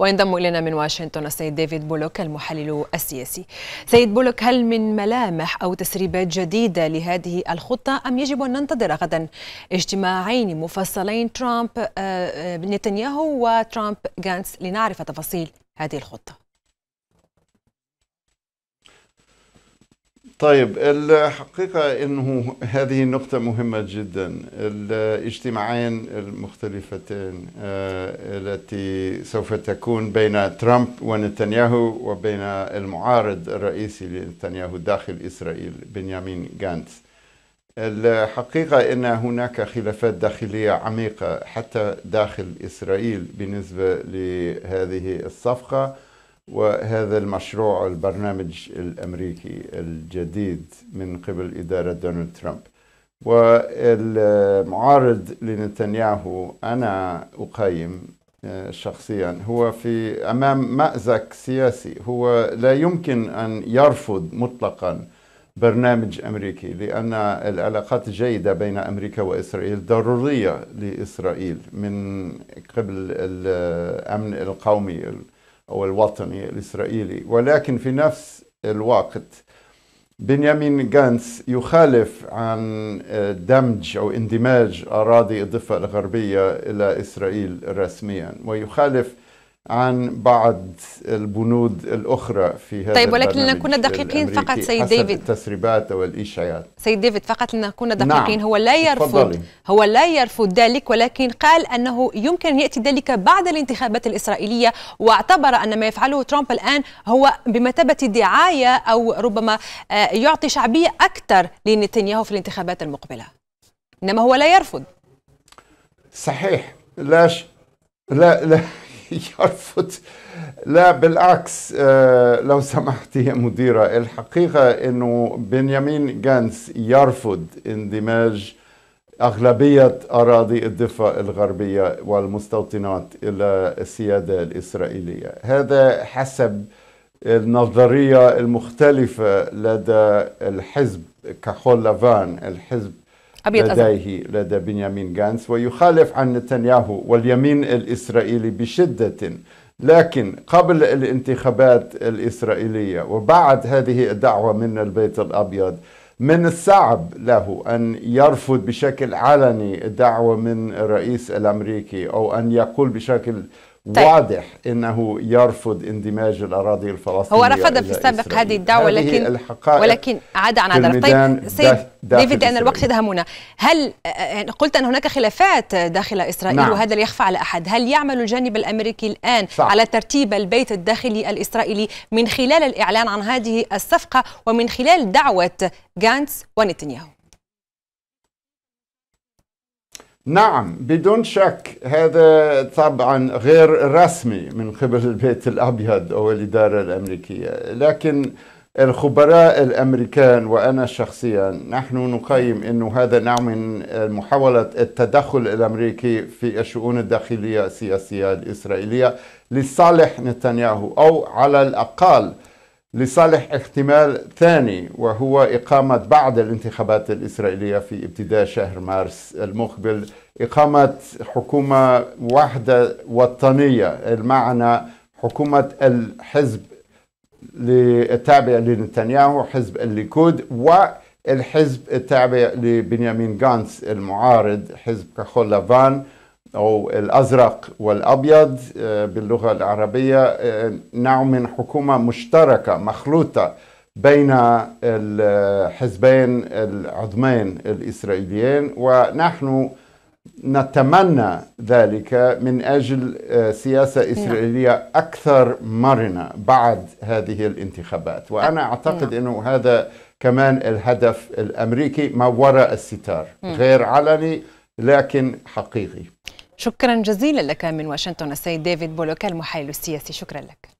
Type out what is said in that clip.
وينضم إلينا من واشنطن السيد ديفيد بولوك المحلل السياسي سيد بولوك هل من ملامح أو تسريبات جديدة لهذه الخطة أم يجب أن ننتظر غدا اجتماعين مفصلين ترامب آه، آه، نتنياهو وترامب غانس لنعرف تفاصيل هذه الخطة طيب الحقيقة أنه هذه نقطة مهمة جدا الاجتماعين المختلفتين آه، التي سوف تكون بين ترامب ونتنياهو وبين المعارض الرئيسي لنتنياهو داخل إسرائيل بنيامين جانتس الحقيقة أن هناك خلافات داخلية عميقة حتى داخل إسرائيل بالنسبة لهذه الصفقة وهذا المشروع البرنامج الأمريكي الجديد من قبل إدارة دونالد ترامب والمعارض لنتنياهو أنا أقيم آه، شخصيا هو في أمام مأزق سياسي هو لا يمكن أن يرفض مطلقا برنامج أمريكي لأن العلاقات الجيدة بين أمريكا وإسرائيل ضرورية لإسرائيل من قبل الأمن القومي أو الوطني الإسرائيلي ولكن في نفس الوقت بنيامين غانس يخالف عن آه، دمج أو اندماج أراضي الضفة الغربية إلى إسرائيل رسميا ويخالف عن بعض البنود الاخرى في هذا طيب ولكن لنكون دقيقين فقط سيد ديفيد التسريبات والاشاعات سيد ديفيد فقط لنكون نعم. دقيقين نعم. هو لا يرفض فضلي. هو لا يرفض ذلك ولكن قال انه يمكن ان ياتي ذلك بعد الانتخابات الاسرائيليه واعتبر ان ما يفعله ترامب الان هو بمثابه دعايه او ربما آه، يعطي شعبيه اكثر لنتنياهو في الانتخابات المقبله انما هو لا يرفض صحيح لا ش... لا لا يرفض لا بالعكس آه، لو سمحت يا مديرة الحقيقة أنه بنيامين جانس يرفض اندماج أغلبية أراضي الضفة الغربية والمستوطنات إلى السيادة الإسرائيلية هذا حسب النظرية المختلفة لدى الحزب كحول لافان الحزب أبيض لديه لدى بنيامين غانس ويخالف عن نتنياهو واليمين الإسرائيلي بشدة لكن قبل الانتخابات الإسرائيلية وبعد هذه الدعوة من البيت الأبيض من الصعب له أن يرفض بشكل علني الدعوة من الرئيس الأمريكي أو أن يقول بشكل طيب. واضح انه يرفض اندماج الاراضي الفلسطينيه هو رفض في السابق هذه الدعوه ولكن الحقائق ولكن عاد عن هذا طيب سيد ديفيد لان الوقت يدهمنا هل آه، آه، قلت ان هناك خلافات داخل اسرائيل نعم. وهذا لا يخفى على احد هل يعمل الجانب الامريكي الان صح. على ترتيب البيت الداخلي الاسرائيلي من خلال الاعلان عن هذه الصفقه ومن خلال دعوه غانتس ونتنياهو نعم بدون شك هذا طبعا غير رسمي من قبل البيت الابيض او الاداره الامريكيه لكن الخبراء الامريكان وانا شخصيا نحن نقيم انه هذا نوع من محاوله التدخل الامريكي في الشؤون الداخليه السياسيه الاسرائيليه لصالح نتنياهو او على الاقل لصالح احتمال ثاني وهو إقامة بعد الانتخابات الإسرائيلية في ابتداء شهر مارس المقبل إقامة حكومة واحدة وطنية المعنى حكومة الحزب التابع لنتنياهو حزب الليكود والحزب التابع لبنيامين غانس المعارض حزب كحول لافان أو الأزرق والأبيض آه، باللغة العربية آه، نوع من حكومة مشتركة مخلوطة بين الحزبين العظمين الإسرائيليين ونحن نتمنى ذلك من أجل آه، سياسة نعم. إسرائيلية أكثر مرنة بعد هذه الانتخابات وأنا نعم. أعتقد أنه هذا كمان الهدف الأمريكي ما وراء الستار غير علني لكن حقيقي شكرا جزيلا لك من واشنطن السيد ديفيد بولوكا المحلل السياسي شكرا لك